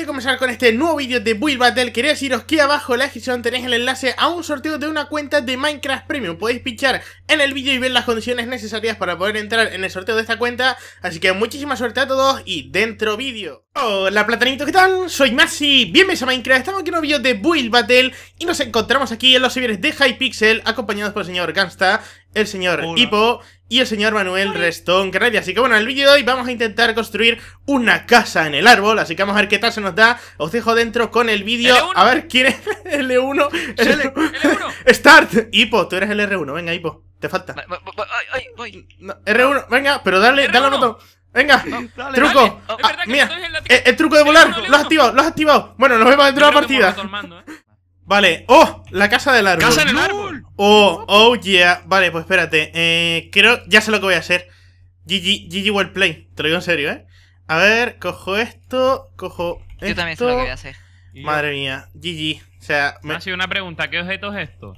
de comenzar con este nuevo vídeo de Build Battle, quería deciros que abajo en la descripción tenéis el enlace a un sorteo de una cuenta de Minecraft Premium. Podéis pinchar en el vídeo y ver las condiciones necesarias para poder entrar en el sorteo de esta cuenta. Así que muchísima suerte a todos y dentro vídeo. Hola platanito, ¿qué tal? Soy Maxi, bienvenidos a Minecraft, estamos aquí en un vídeo de Build Battle y nos encontramos aquí en los servidores de Hypixel acompañados por el señor Gansta el señor Hipo y el señor Manuel Restón gracias Así que bueno, en el vídeo de hoy vamos a intentar construir una casa en el árbol. Así que vamos a ver qué tal se nos da. Os dejo dentro con el vídeo. A ver quién es L1. L1. Start. Hipo, tú eres el R1. Venga, Hipo. Te falta. R1, venga, pero dale, dale un Venga, truco. mira, el, truco de volar. Lo has activado, lo has activado. Bueno, nos vemos dentro de la partida. Vale, ¡oh! La casa del árbol. ¡Casa del árbol! Oh, oh yeah. Vale, pues espérate. Eh, creo, ya sé lo que voy a hacer. GG, GG World play. Te lo digo en serio, ¿eh? A ver, cojo esto, cojo esto. Yo también sé lo que voy a hacer. Madre mía, GG. O sea... Me... Ha sido una pregunta, ¿qué objeto es esto?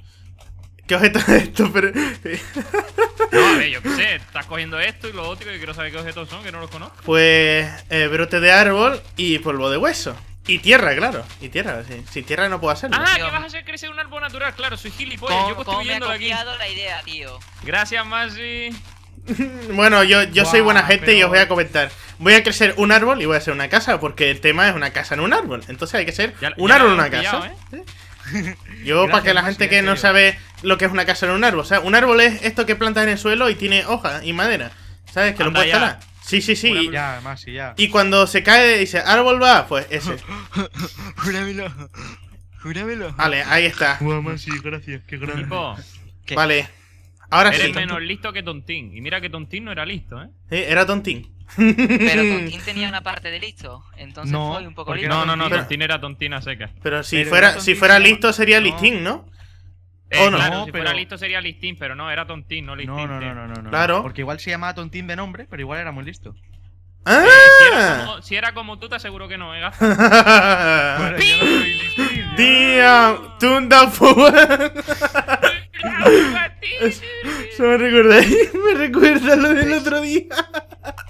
¿Qué objeto es esto? Pero... no, a ver, yo qué sé, estás cogiendo esto y lo otro y quiero saber qué objetos son, que no los conozco. Pues eh, brote de árbol y polvo de hueso. Y tierra, claro. Y tierra, sí. Sin tierra no puedo hacerlo. Ah, que vas a hacer crecer un árbol natural, claro. Soy gilipollas. Yo construyendo aquí. la idea, tío. Gracias, Masi. bueno, yo, yo soy buena gente y os voy a comentar. Voy a crecer un árbol y voy a hacer una casa, porque el tema es una casa en un árbol. Entonces hay que ser un árbol en una casa. ¿eh? Yo, para que la gente que no sabe lo que es una casa en un árbol, o sea, un árbol es esto que plantas en el suelo y tiene hojas y madera. ¿Sabes? Que lo puedes Sí, sí, sí. Y, además, sí, ya. y cuando se cae dice, árbol va, pues ese. Júramelo. Júramelo. Vale, ahí está. Guau, sí, gracias, qué grande. Vale. Ahora Eres menos listo que Tontín. Y mira que Tontín no era listo, ¿eh? Sí, era Tontín. Pero Tontín tenía una parte de listo. Entonces no, fue un poco listo. No, no, no, Tontín era Tontín a seca. Pero si fuera, si fuera listo sería Listín, ¿no? Eh, oh, no, claro, si pero... fuera listo sería listín, pero no, era tontín, no listín. No, no, no, no, no, Claro. Porque igual se llamaba tontín de nombre, pero igual era muy listo. Eh, eh, ¡Ah! si, era como, tú, te aseguro que no, ¿eh? tunda Eso me recuerda, me recuerda lo del otro día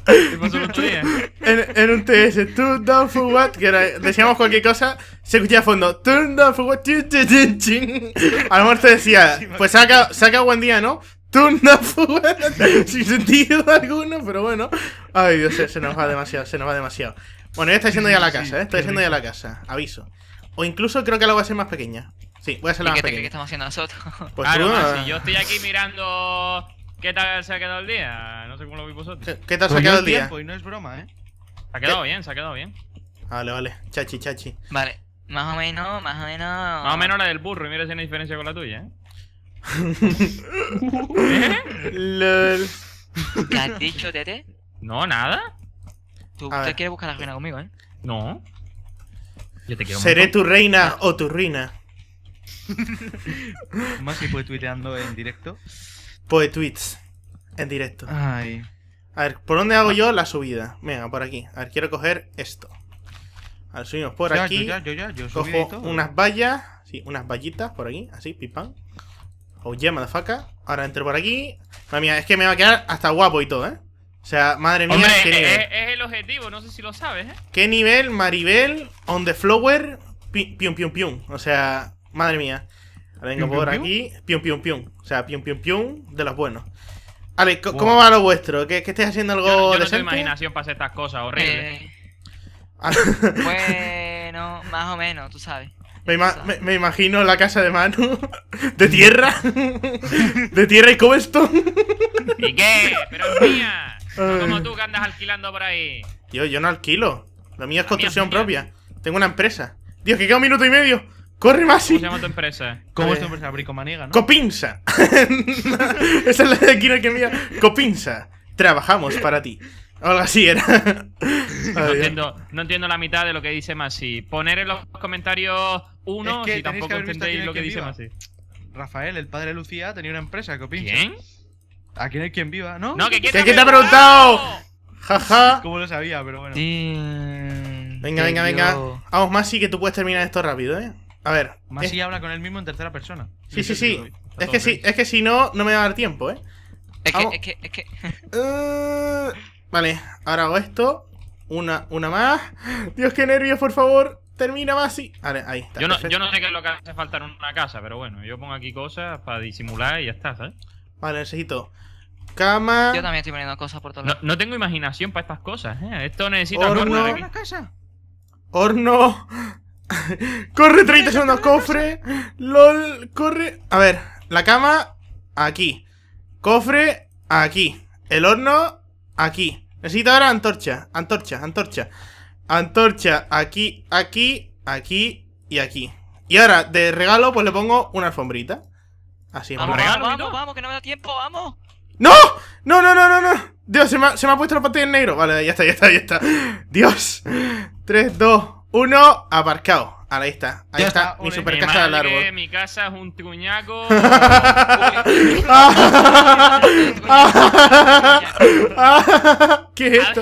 en, en, un TS, turn down for what, que decíamos cualquier cosa, se escuchaba a fondo, turn down for what, a lo mejor te decía, pues saca, saca buen día, ¿no? Turn down for what, sin sentido alguno, pero bueno, ay Dios, se, nos va demasiado, se nos va demasiado. Bueno, ya está yendo ya a la casa, ¿eh? Estoy yendo ya a la casa, aviso. O incluso creo que la voy a hacer más pequeña. Sí, voy a hacerla más pequeña. ¿Qué estamos haciendo nosotros? Pues si ah. yo estoy aquí mirando qué tal se ha quedado el día, ¿no? ¿Qué, te tal ha quedado el día? no es broma, ¿eh? Se ha quedado bien, se ha quedado bien. Vale, vale. Chachi, chachi. Vale. Más o menos, más o menos. Más o menos la del burro, y mira si hay diferencia con la tuya, ¿eh? ¿Eh? ¿Qué has dicho, Tete? No, nada. ¿Tú, usted quieres buscar la reina conmigo, eh? No. Yo te quiero Seré tu reina o tu reina Más si puede tuiteando en directo. Poetweets. En directo. A ver, ¿por dónde hago yo la subida? Venga, por aquí. A ver, quiero coger esto. A ver, subimos por aquí. Yo, ya, yo, ya, yo Cojo unas vallas. Sí, unas vallitas por aquí. Así, pipán. Oh yeah, motherfucker. Ahora entro por aquí. Madre mía, es que me va a quedar hasta guapo y todo, ¿eh? O sea, madre mía, eh, eh, es, el objetivo, no sé si lo sabes, ¿eh? Qué nivel, Maribel, on the flower, pi, pium, pium, pium. O sea, madre mía. Ahora vengo por aquí, pium, pium, pium. O sea, piun, pium, pium, de los buenos. A ver, ¿cómo va lo vuestro? ¿Qué estás haciendo algo de... yo no tengo imaginación para hacer estas cosas horribles. Eh. bueno, más o menos, tú sabes. Me, imagino la casa de mano. ¿De tierra? ¿De tierra y esto. ¿Y qué? ¡Pero es mía! No como tú que andas alquilando por ahí. Yo, yo no alquilo. Lo mío es construcción propia. Tengo una empresa. Dios, que queda un minuto y medio. Corre Masi! ¿Cómo se llama tu empresa? ¿Cómo eh, es tu empresa? Bricomaniga, ¿no? Copinsa. Esa es la de aquí es que viva Copinsa. Trabajamos para ti. Algo así era. no, entiendo, no, entiendo, la mitad de lo que dice Masi. Poner en los comentarios uno si tampoco entendéis lo que dice Masi. Rafael, el padre de Lucía, tenía una empresa, Copinsa. ¿Quién? Aquí no hay quien viva, ¿no? quién, ¿Qué, te ha preguntado. ¿Cómo lo sabía, pero bueno. venga, venga, venga. Vamos, Masi, que tú puedes terminar esto rápido, ¿eh? A ver. Masi habla con él mismo en tercera persona. Sí, sí, sí. Es que, sí es que si no, no me va a dar tiempo, ¿eh? Es que, es que, es que. Eh, vale, ahora hago esto. Una, una más. Dios, qué nervios, por favor. Termina más Vale, ahí está. Yo no, sé qué es lo que hace falta en una casa, pero bueno, yo pongo aquí cosas para disimular y ya está, ¿sabes? Vale, necesito. Cama. Yo también estoy poniendo cosas por todas partes. No, tengo imaginación para estas cosas, ¿eh? Esto necesita horno. Horno. Horno. corre 30 segundos, cofre. LOL, corre. A ver, la cama aquí. Cofre aquí. El horno aquí. Necesito ahora antorcha, antorcha, antorcha. Antorcha aquí, aquí, aquí y aquí. Y ahora, de regalo, pues le pongo una alfombrita. Así, vamos, regalo. Vamos, vamos, que no me da tiempo, vamos. ¡No! ¡No, no, no, no, no! Dios, se me, ha, se me ha puesto la pantalla en negro. Vale, ya está, ya está, ya está. Dios. 3, 2, uno, aparcado. Ahí está, ahí está, mi super casa del árbol. Mi casa es un truñaco. ¿Qué es esto?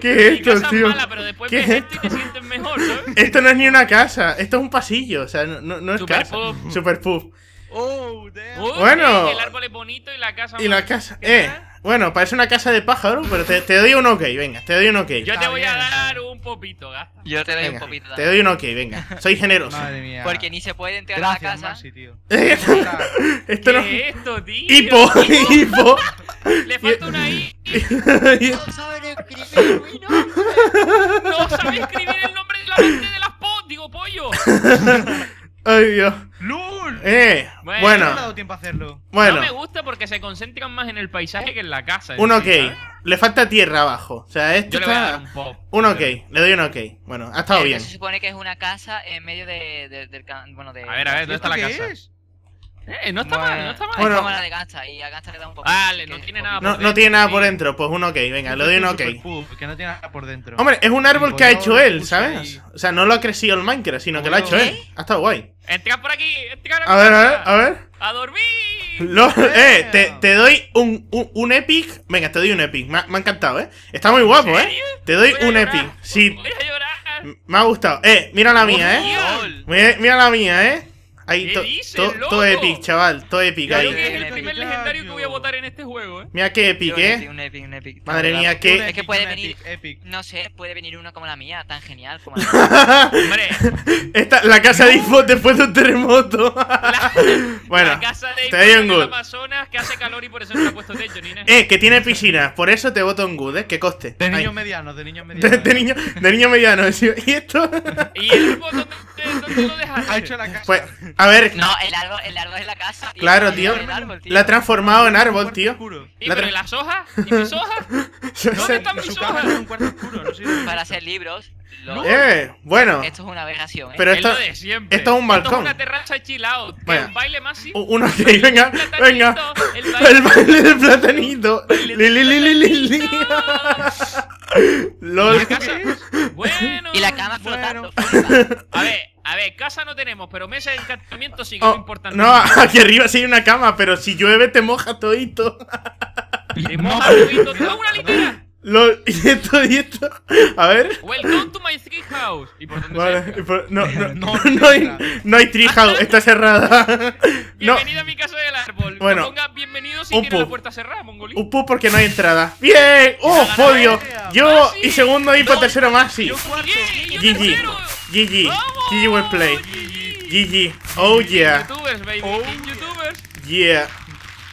¿Qué es esto, mi casa tío? Es mala, pero después ¿Qué es esto? Y te sientes mejor, ¿no? Esto no es ni una casa, esto es un pasillo, o sea, no, es super casa. Super puff. Oh, damn. Oh, bueno, el árbol es bonito y la casa. Y la casa, eh. Bueno, parece una casa de pájaro, pero te, doy un ok, venga, te doy un ok. Yo te voy a dar un popito, gasta. Yo te doy un popito. Te doy un ok, venga. Soy generoso. Madre mía. Porque ni se puede entrar a la casa. tío. esto ¿Qué es esto, tío? Hipo, hipo. Le falta una I. no saben escribir, no. No escribir el nombre de la gente de las POT, digo pollo. Ay, Dios. Eh, bueno. bueno. No me ha dado tiempo a hacerlo. Bueno. No me gusta porque se concentran más en el paisaje que en la casa. Un ok. le falta tierra abajo. O sea, esto Yo está... le voy a dar un, pop, ok. Le doy un ok. Bueno, ha estado bien. Se supone que es una casa en medio de, de del... Bueno, de... A ver, a ver, ¿dónde está la casa? Eh, no está mal, no está mal. Bueno, es y le da un poco. Vale, no tiene nada por no, dentro. No tiene nada por dentro, pues un ok, venga, le doy un ok. Que no tiene nada por dentro. Hombre, es un árbol que ha hecho él, ¿sabes? O sea, no lo ha crecido el Minecraft, sino que lo ha hecho él. Ha estado guay entrar por aquí, entra por a, ver, a ver, a ver, a dormir. eh, te, te, doy un, un, epic. Venga, te doy un epic. Me ha, encantado, ¿eh? Está muy guapo, ¿eh? Te doy un epic. Sí. Me ha gustado. Eh, mira la mía, ¿eh? Mira, la mía, ¿eh? Ahí, todo todo epic, chaval. Todo epic ahí. es el primer legendario ¿eh? Mira qué epic, ¿eh? Un epic, un epic, Madre mía, qué. Es que puede venir. Epic. No sé, puede venir una como la mía, tan genial como la mía. Hombre. Esta, la casa de Ifo después de un terremoto. bueno, la casa de Ifo en Amazonas que hace calor y por eso no le ha puesto techo, Nina. Eh, que tiene piscina, por eso te voto un good, ¿eh? Que coste. De niños medianos, de niños medianos. De, de niños de niño medianos. ¿Y esto? ¿Y el botón de ha hecho la casa. Pues, a ver. No, el árbol, el árbol es la casa. Claro, tío. lo La ha transformado en árbol, tío. ¿Y las hojas? ¿Y mis hojas? ¿Dónde están mis hojas? Para hacer libros. Eh, bueno. Esto es una aberración. ¿eh? Pero esto, es esto es un balcón. Esto es una terraza chill out. un baile más Uno así, venga, venga. El baile, el baile del platanito. lili lili li, li, li, li, Bueno. Y la cama flotando, A ver. A ver, casa no tenemos, pero mesa de encantamiento sí que es oh, importante. No, aquí arriba sí hay una cama, pero si llueve te moja todito. Te moja todito. ¡Toma una litera! y esto, y esto. A ver. Welcome to my tree house. ¿Y por dónde no, no, no, hay, no hay tree house, está cerrada. Bienvenido a mi casa del árbol. Bueno, ponga bienvenido si tiene la puerta cerrada, mongolín. pu porque no hay entrada. ¡Bien! ¡Oh, podio! Yo ah, y segundo y para tercero más, Yo GG. GG. GG well play. GG. Oh yeah. Youtubers, baby. Oh, yeah.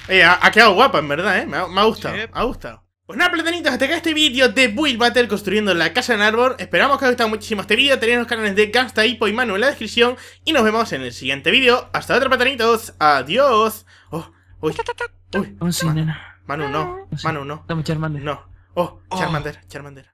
Eh, ha, quedado guapa, en verdad, eh. Me ha, gustado. Me ha gustado. Pues nada, platanitos, hasta acá este vídeo de Build Battle construyendo la casa en árbol. Esperamos que os haya gustado muchísimo este vídeo. Tenéis los canales de Gasta, Hipo y Manu en la descripción. Y nos vemos en el siguiente vídeo. Hasta otra platanitos. Adiós. Oh, uy. Manu, no. Manu, no. Charmander. No. Oh, oh. Charmander, Charmander.